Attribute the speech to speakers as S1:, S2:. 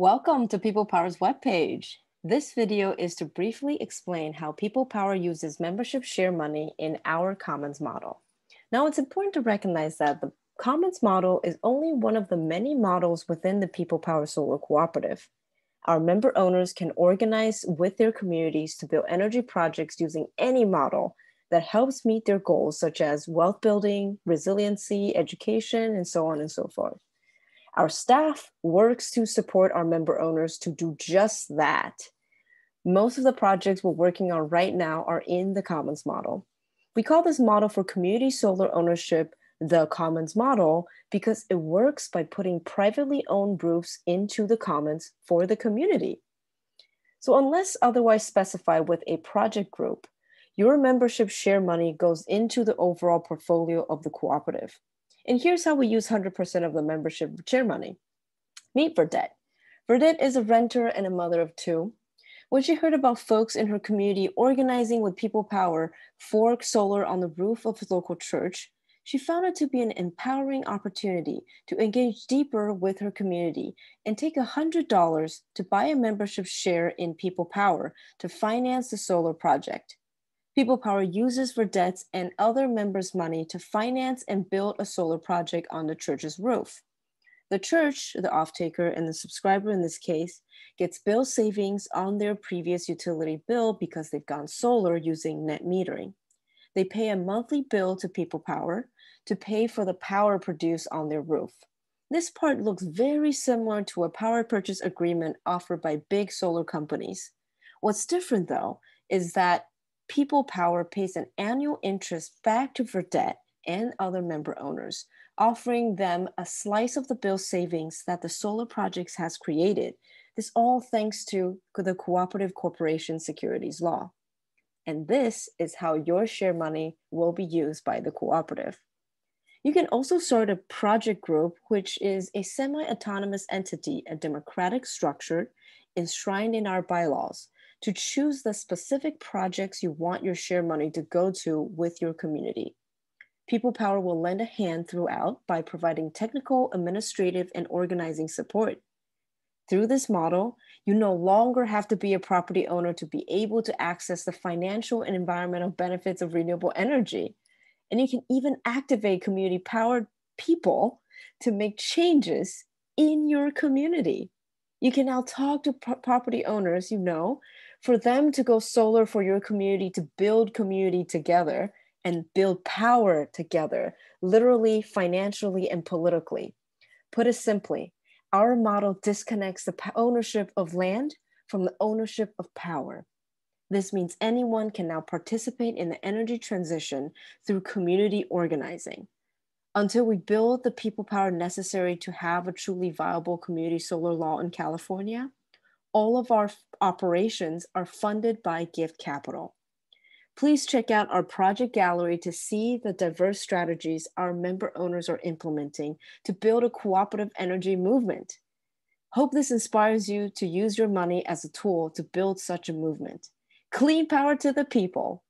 S1: Welcome to People Power's webpage. This video is to briefly explain how People Power uses membership share money in our Commons model. Now, it's important to recognize that the Commons model is only one of the many models within the People Power Solar Cooperative. Our member owners can organize with their communities to build energy projects using any model that helps meet their goals, such as wealth building, resiliency, education, and so on and so forth. Our staff works to support our member owners to do just that. Most of the projects we're working on right now are in the Commons model. We call this model for community solar ownership the Commons model because it works by putting privately owned roofs into the Commons for the community. So, unless otherwise specified with a project group, your membership share money goes into the overall portfolio of the cooperative. And here's how we use 100% of the membership chair money. Meet Verdette. Verdette is a renter and a mother of two. When she heard about folks in her community organizing with people power for solar on the roof of a local church, she found it to be an empowering opportunity to engage deeper with her community and take $100 to buy a membership share in People Power to finance the solar project. People Power uses Verdets and other members' money to finance and build a solar project on the church's roof. The church, the off-taker and the subscriber in this case, gets bill savings on their previous utility bill because they've gone solar using net metering. They pay a monthly bill to People Power to pay for the power produced on their roof. This part looks very similar to a power purchase agreement offered by big solar companies. What's different though is that People Power pays an annual interest back to Verdette and other member owners, offering them a slice of the bill savings that the solar projects has created. This all thanks to the Cooperative Corporation Securities Law. And this is how your share money will be used by the cooperative. You can also start a project group, which is a semi autonomous entity, a democratic structure enshrined in our bylaws to choose the specific projects you want your share money to go to with your community. People Power will lend a hand throughout by providing technical, administrative, and organizing support. Through this model, you no longer have to be a property owner to be able to access the financial and environmental benefits of renewable energy. And you can even activate community powered people to make changes in your community. You can now talk to pro- property owners you know for them to go solar for your community to build community together and build power together, literally, financially, and politically. Put it simply, our model disconnects the ownership of land from the ownership of power. This means anyone can now participate in the energy transition through community organizing. Until we build the people power necessary to have a truly viable community solar law in California, all of our operations are funded by Gift Capital. Please check out our project gallery to see the diverse strategies our member owners are implementing to build a cooperative energy movement. Hope this inspires you to use your money as a tool to build such a movement. Clean power to the people.